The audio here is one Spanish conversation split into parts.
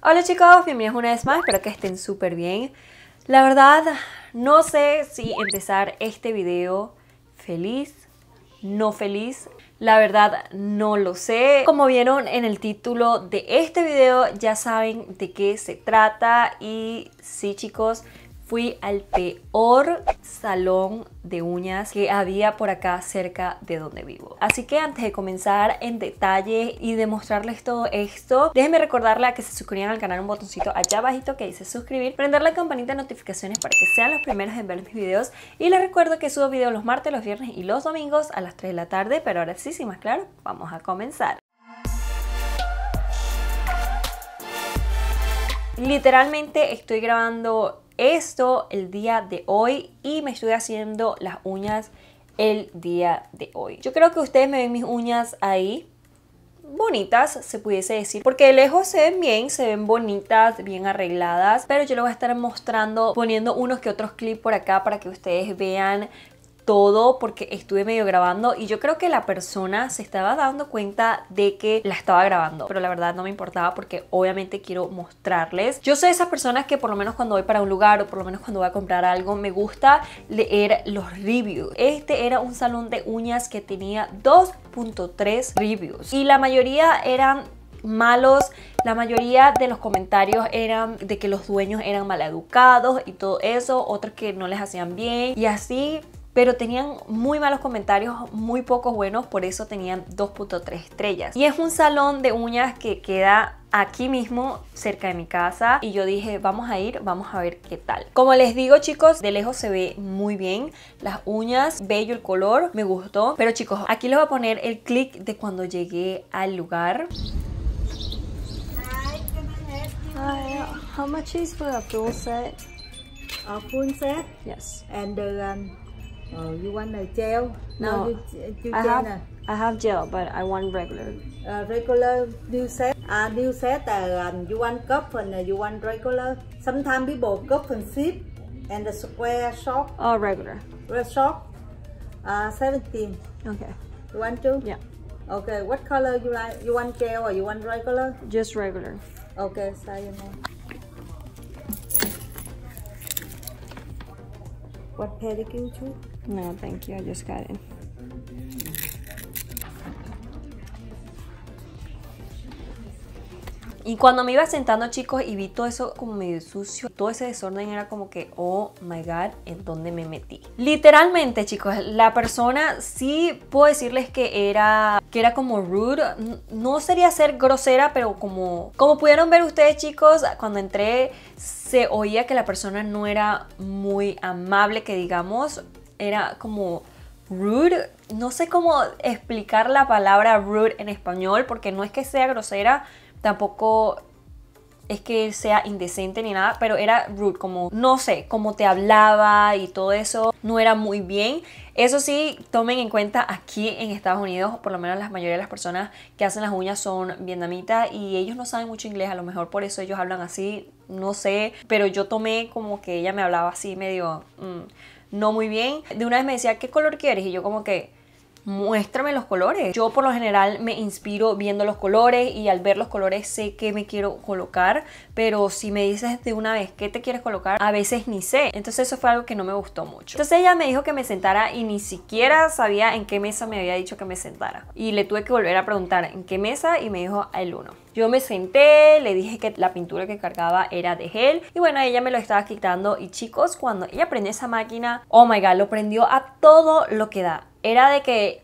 Hola chicos, bienvenidos una vez más, espero que estén súper bien. La verdad, no sé si empezar este video feliz, no feliz. La verdad, no lo sé. Como vieron en el título de este video, ya saben de qué se trata. Y sí chicos, fui al peor salón de uñas que había por acá cerca de donde vivo. Así que antes de comenzar en detalle y demostrarles todo esto, déjenme recordarle a que se suscriban al canal un botoncito allá abajito que dice suscribir, prender la campanita de notificaciones para que sean los primeros en ver mis videos y les recuerdo que subo videos los martes, los viernes y los domingos a las 3 de la tarde, pero ahora sí, sin más claro, vamos a comenzar. Literalmente estoy grabando esto el día de hoy y me estoy haciendo las uñas el día de hoy. Yo creo que ustedes me ven mis uñas ahí bonitas, se pudiese decir, porque de lejos se ven bien, se ven bonitas, bien arregladas, pero yo les voy a estar mostrando, poniendo unos que otros clips por acá para que ustedes vean todo porque estuve medio grabando y yo creo que la persona se estaba dando cuenta de que la estaba grabando, pero la verdad no me importaba porque obviamente quiero mostrarles. Yo soy de esas personas que por lo menos cuando voy para un lugar o por lo menos cuando voy a comprar algo me gusta leer los reviews. Este era un salón de uñas que tenía 2.3 reviews y la mayoría eran malos. La mayoría de los comentarios eran de que los dueños eran maleducados y todo eso, otros que no les hacían bien y así pero tenían muy malos comentarios, muy pocos buenos, por eso tenían 2.3 estrellas. Y es un salón de uñas que queda aquí mismo cerca de mi casa y yo dije vamos a ir vamos a ver qué tal como les digo chicos de lejos se ve muy bien las uñas bello el color me gustó pero chicos aquí les voy a poner el clic de cuando llegué al lugar how much is for a full set? A full set? Yes. And the um, Oh, you want a gel? No, no you, you I have. I have gel, but I want regular. Uh, regular new set. Uh, new set, uh, um, you want cup and uh, you want regular. Sometimes people cup and sip and the square shop. Oh, uh, regular. Red shop, uh, 17. Okay. You want to? Yeah. Okay, what color you like? You want gel or you want regular? Just regular. Okay, say No, thank you. just Y cuando me iba sentando, chicos, y vi todo eso como medio sucio, todo ese desorden era como que, oh my god, ¿en dónde me metí? Literalmente, chicos, la persona sí puedo decirles que era, que era como rude. No sería ser grosera, pero como, como pudieron ver ustedes, chicos, cuando entré, se oía que la persona no era muy amable, que digamos, era como rude. No sé cómo explicar la palabra rude en español porque no es que sea grosera, tampoco es que sea indecente ni nada, pero era rude, como no sé, cómo te hablaba y todo eso, no era muy bien. Eso sí, tomen en cuenta aquí en Estados Unidos, por lo menos la mayoría de las personas que hacen las uñas son vietnamitas y ellos no saben mucho inglés, a lo mejor por eso ellos hablan así, no sé, pero yo tomé como que ella me hablaba así medio mm, no muy bien. De una vez me decía, ¿qué color quieres? Y yo como que muéstrame los colores. Yo por lo general me inspiro viendo los colores y al ver los colores sé qué me quiero colocar, pero si me dices de una vez qué te quieres colocar, a veces ni sé. Entonces eso fue algo que no me gustó mucho. Entonces ella me dijo que me sentara y ni siquiera sabía en qué mesa me había dicho que me sentara. Y le tuve que volver a preguntar en qué mesa y me dijo el uno. Yo me senté, le dije que la pintura que cargaba era de gel y bueno, ella me lo estaba quitando y chicos, cuando ella prendió esa máquina, oh my god, lo prendió a todo lo que da era de que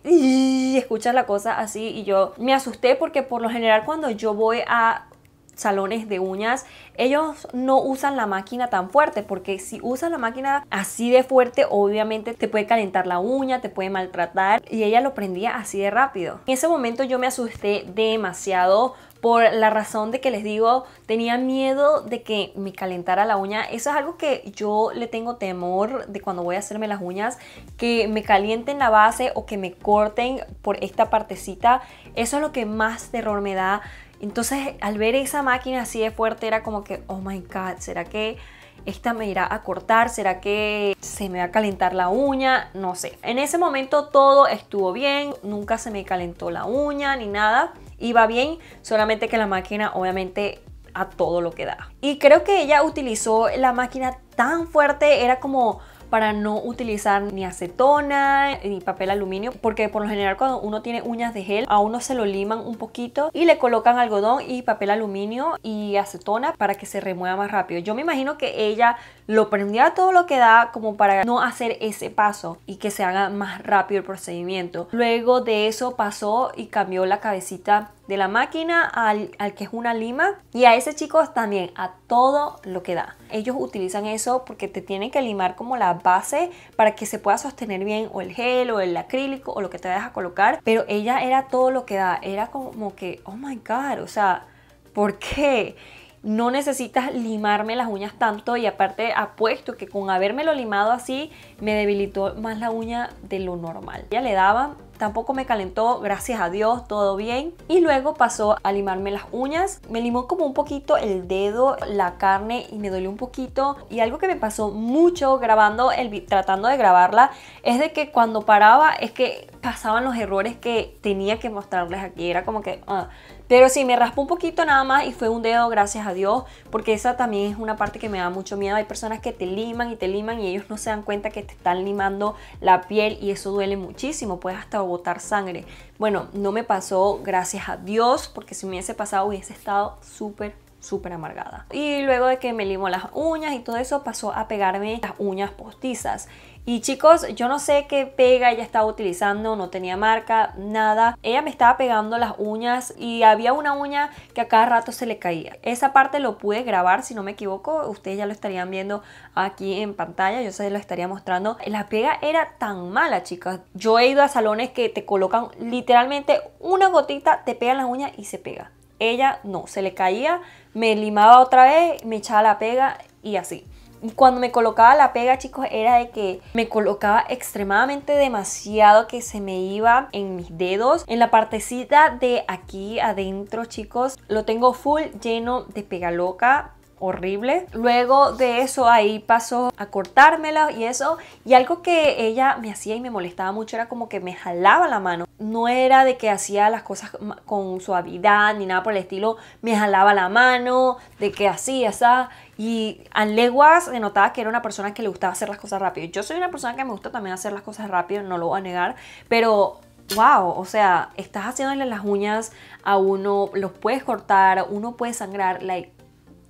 escuchas la cosa así y yo me asusté porque por lo general cuando yo voy a salones de uñas, ellos no usan la máquina tan fuerte porque si usas la máquina así de fuerte, obviamente te puede calentar la uña, te puede maltratar y ella lo prendía así de rápido. En ese momento yo me asusté demasiado por la razón de que les digo, tenía miedo de que me calentara la uña. Eso es algo que yo le tengo temor de cuando voy a hacerme las uñas, que me calienten la base o que me corten por esta partecita. Eso es lo que más terror me da. Entonces, al ver esa máquina así de fuerte, era como que, oh my god, ¿será que esta me irá a cortar? ¿Será que se me va a calentar la uña? No sé. En ese momento todo estuvo bien, nunca se me calentó la uña ni nada iba bien, solamente que la máquina obviamente a todo lo que da. Y creo que ella utilizó la máquina tan fuerte, era como para no utilizar ni acetona eh, ni papel aluminio porque por lo general cuando uno tiene uñas de gel a uno se lo liman un poquito y le colocan algodón y papel aluminio y acetona para que se remueva más rápido. Yo me imagino que ella lo prendía todo lo que da como para no hacer ese paso y que se haga más rápido el procedimiento. Luego de eso pasó y cambió la cabecita de la máquina al, que es una lima y a ese chico también, a todo lo que da. Ellos utilizan eso porque te tienen que limar como la base para que se pueda sostener bien o el gel o el acrílico o lo que te vayas a colocar, pero ella era todo lo que da, era como que, oh my god, o sea, ¿por qué? No necesitas limarme las uñas tanto y aparte apuesto que con habérmelo limado así me debilitó más la uña de lo normal. Ya le daba... Tampoco me calentó, gracias a Dios, todo bien. Y luego pasó a limarme las uñas. Me limó como un poquito el dedo, la carne y me dolió un poquito. Y algo que me pasó mucho grabando, el, tratando de grabarla, es de que cuando paraba es que pasaban los errores que tenía que mostrarles aquí. Era como que... Ah. Pero sí, me raspó un poquito nada más y fue un dedo, gracias a Dios, porque esa también es una parte que me da mucho miedo. Hay personas que te liman y te liman y ellos no se dan cuenta que te están limando la piel y eso duele muchísimo, puedes hasta botar sangre. Bueno, no me pasó, gracias a Dios, porque si me hubiese pasado hubiese estado súper súper amargada. Y luego de que me limo las uñas y todo eso, pasó a pegarme las uñas postizas. Y chicos, yo no sé qué pega ella estaba utilizando, no tenía marca, nada. Ella me estaba pegando las uñas y había una uña que a cada rato se le caía. Esa parte lo pude grabar, si no me equivoco, ustedes ya lo estarían viendo aquí en pantalla, yo se lo estaría mostrando. La pega era tan mala, chicas. Yo he ido a salones que te colocan literalmente una gotita, te pegan las uñas y se pega. Ella no, se le caía, me limaba otra vez, me echaba la pega y así. Cuando me colocaba la pega, chicos, era de que me colocaba extremadamente demasiado que se me iba en mis dedos. En la partecita de aquí adentro, chicos, lo tengo full lleno de pega loca horrible. Luego de eso ahí pasó a cortármela y eso. Y algo que ella me hacía y me molestaba mucho era como que me jalaba la mano. No era de que hacía las cosas con suavidad ni nada por el estilo. Me jalaba la mano, de que así, esa. Y a leguas se notaba que era una persona que le gustaba hacer las cosas rápido. Yo soy una persona que me gusta también hacer las cosas rápido, no lo voy a negar. Pero wow, o sea, estás haciéndole las uñas a uno, los puedes cortar, uno puede sangrar, like,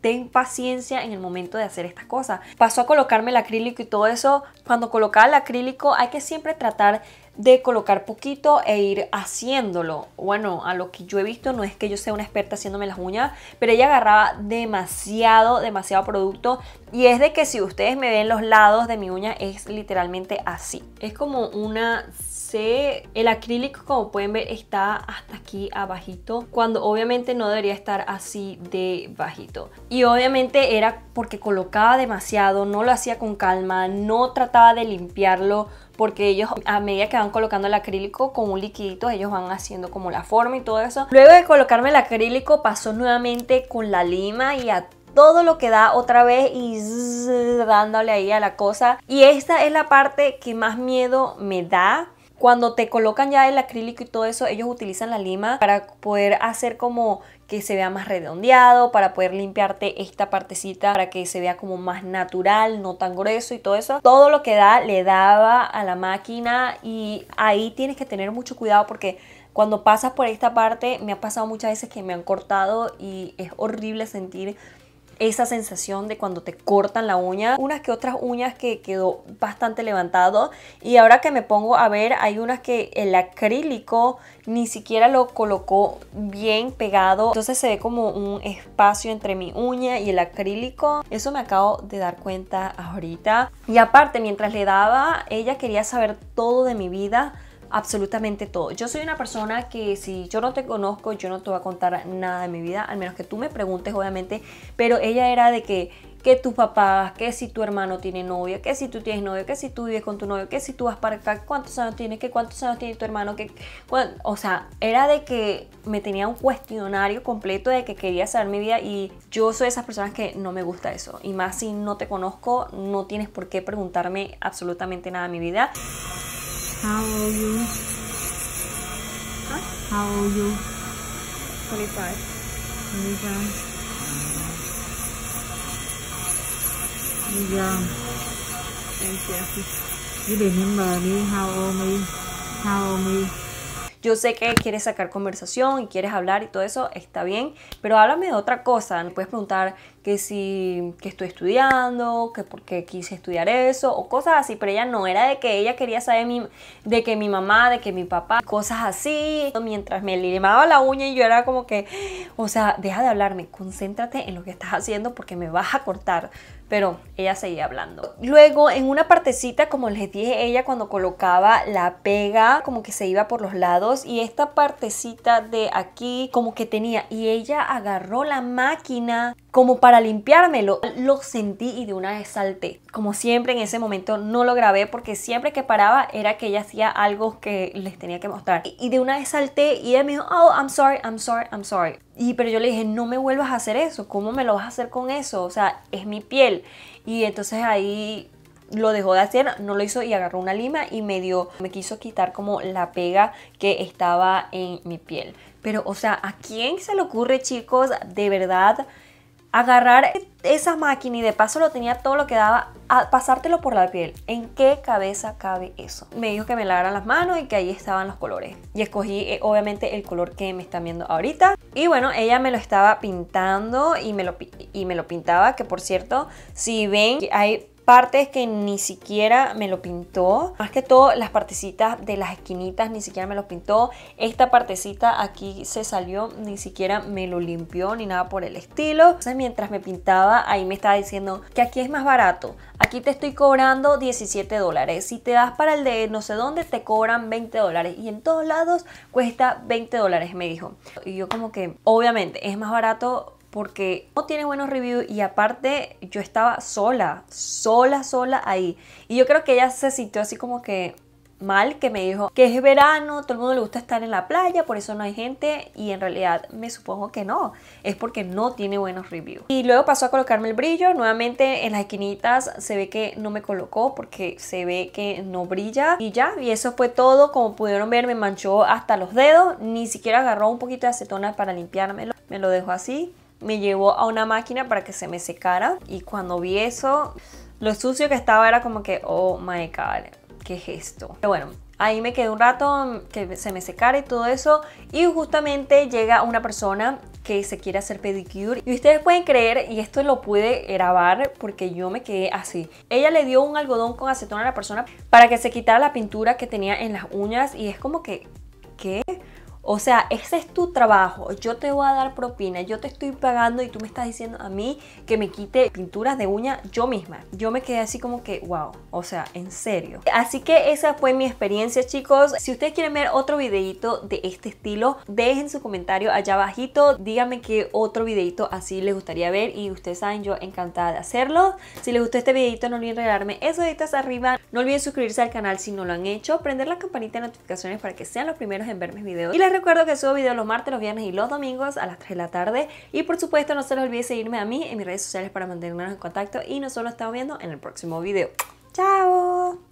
ten paciencia en el momento de hacer estas cosas. Pasó a colocarme el acrílico y todo eso. Cuando colocaba el acrílico hay que siempre tratar de colocar poquito e ir haciéndolo. Bueno, a lo que yo he visto, no es que yo sea una experta haciéndome las uñas, pero ella agarraba demasiado, demasiado producto. Y es de que si ustedes me ven los lados de mi uña, es literalmente así. Es como una el acrílico, como pueden ver, está hasta aquí abajito, cuando obviamente no debería estar así de bajito. Y obviamente era porque colocaba demasiado, no lo hacía con calma, no trataba de limpiarlo porque ellos a medida que van colocando el acrílico con un liquidito ellos van haciendo como la forma y todo eso. Luego de colocarme el acrílico pasó nuevamente con la lima y a todo lo que da otra vez y dándole ahí a la cosa. Y esta es la parte que más miedo me da cuando te colocan ya el acrílico y todo eso, ellos utilizan la lima para poder hacer como que se vea más redondeado, para poder limpiarte esta partecita para que se vea como más natural, no tan grueso y todo eso. Todo lo que da le daba a la máquina y ahí tienes que tener mucho cuidado porque cuando pasas por esta parte me ha pasado muchas veces que me han cortado y es horrible sentir esa sensación de cuando te cortan la uña. Unas que otras uñas que quedó bastante levantado. Y ahora que me pongo a ver, hay unas que el acrílico ni siquiera lo colocó bien pegado. Entonces se ve como un espacio entre mi uña y el acrílico. Eso me acabo de dar cuenta ahorita. Y aparte, mientras le daba, ella quería saber todo de mi vida absolutamente todo. Yo soy una persona que si yo no te conozco, yo no te voy a contar nada de mi vida, al menos que tú me preguntes, obviamente, pero ella era de que que tus papás, que si tu hermano tiene novia, que si tú tienes novio que si tú vives con tu novio, que si tú vas para acá, cuántos años tienes, que cuántos años tiene tu hermano, que... o sea, era de que me tenía un cuestionario completo de que quería saber mi vida y yo soy de esas personas que no me gusta eso. Y más si no te conozco, no tienes por qué preguntarme absolutamente nada de mi vida. How old you? Huh? How old you? 25. 25. Bây giờ Thank you. You remember me how old me? How old me? Yo sé que quieres sacar conversación y quieres hablar y todo eso, está bien, pero háblame de otra cosa. Me puedes preguntar que si que estoy estudiando, que por qué quise estudiar eso o cosas así, pero ella no era de que ella quería saber de que mi mamá, de que mi papá, cosas así. Mientras me limaba la uña y yo era como que, o sea, deja de hablarme, concéntrate en lo que estás haciendo porque me vas a cortar pero ella seguía hablando. Luego, en una partecita, como les dije, ella cuando colocaba la pega, como que se iba por los lados y esta partecita de aquí, como que tenía, y ella agarró la máquina como para limpiármelo. Lo sentí y de una vez salté. Como siempre, en ese momento no lo grabé porque siempre que paraba era que ella hacía algo que les tenía que mostrar. Y de una vez salté y ella me dijo, oh, I'm sorry, I'm sorry, I'm sorry. Y, pero yo le dije, no me vuelvas a hacer eso, ¿cómo me lo vas a hacer con eso? O sea, es mi piel. Y entonces ahí lo dejó de hacer, no lo hizo y agarró una lima y me dio, me quiso quitar como la pega que estaba en mi piel. Pero, o sea, ¿a quién se le ocurre, chicos, de verdad agarrar esa máquina y de paso lo tenía todo lo que daba, a pasártelo por la piel. ¿En qué cabeza cabe eso? Me dijo que me lavaran las manos y que ahí estaban los colores. Y escogí eh, obviamente el color que me están viendo ahorita. Y bueno, ella me lo estaba pintando y me lo, y me lo pintaba, que por cierto, si ven, hay partes que ni siquiera me lo pintó. Más que todo, las partecitas de las esquinitas ni siquiera me lo pintó. Esta partecita aquí se salió, ni siquiera me lo limpió ni nada por el estilo. Entonces, mientras me pintaba, ahí me estaba diciendo que aquí es más barato. Aquí te estoy cobrando 17 dólares. Si te das para el de no sé dónde, te cobran 20 dólares. Y en todos lados cuesta 20 dólares, me dijo. Y yo como que, obviamente, es más barato porque no tiene buenos reviews y aparte yo estaba sola, sola, sola ahí. Y yo creo que ella se sintió así como que mal, que me dijo que es verano, todo el mundo le gusta estar en la playa, por eso no hay gente y en realidad me supongo que no, es porque no tiene buenos reviews. Y luego pasó a colocarme el brillo, nuevamente en las esquinitas se ve que no me colocó porque se ve que no brilla y ya, y eso fue todo, como pudieron ver me manchó hasta los dedos, ni siquiera agarró un poquito de acetona para limpiármelo, me lo dejó así me llevó a una máquina para que se me secara y cuando vi eso, lo sucio que estaba era como que, oh my god, ¿qué es esto? Pero bueno, ahí me quedé un rato que se me secara y todo eso y justamente llega una persona que se quiere hacer pedicure y ustedes pueden creer y esto lo pude grabar porque yo me quedé así ella le dio un algodón con acetona a la persona para que se quitara la pintura que tenía en las uñas y es como que ¿qué? O sea, ese es tu trabajo, yo te voy a dar propina, yo te estoy pagando y tú me estás diciendo a mí que me quite pinturas de uña yo misma. Yo me quedé así como que, wow, o sea, en serio. Así que esa fue mi experiencia, chicos. Si ustedes quieren ver otro videito de este estilo, dejen su comentario allá abajito, díganme qué otro videito así les gustaría ver y ustedes saben, yo encantada de hacerlo. Si les gustó este videito, no olviden regalarme esos deditos arriba. No olviden suscribirse al canal si no lo han hecho, prender la campanita de notificaciones para que sean los primeros en ver mis videos y les recuerdo que subo videos los martes, los viernes y los domingos a las 3 de la tarde. Y por supuesto, no se les olvide seguirme a mí en mis redes sociales para mantenernos en contacto. Y nosotros nos estamos viendo en el próximo video. ¡Chao!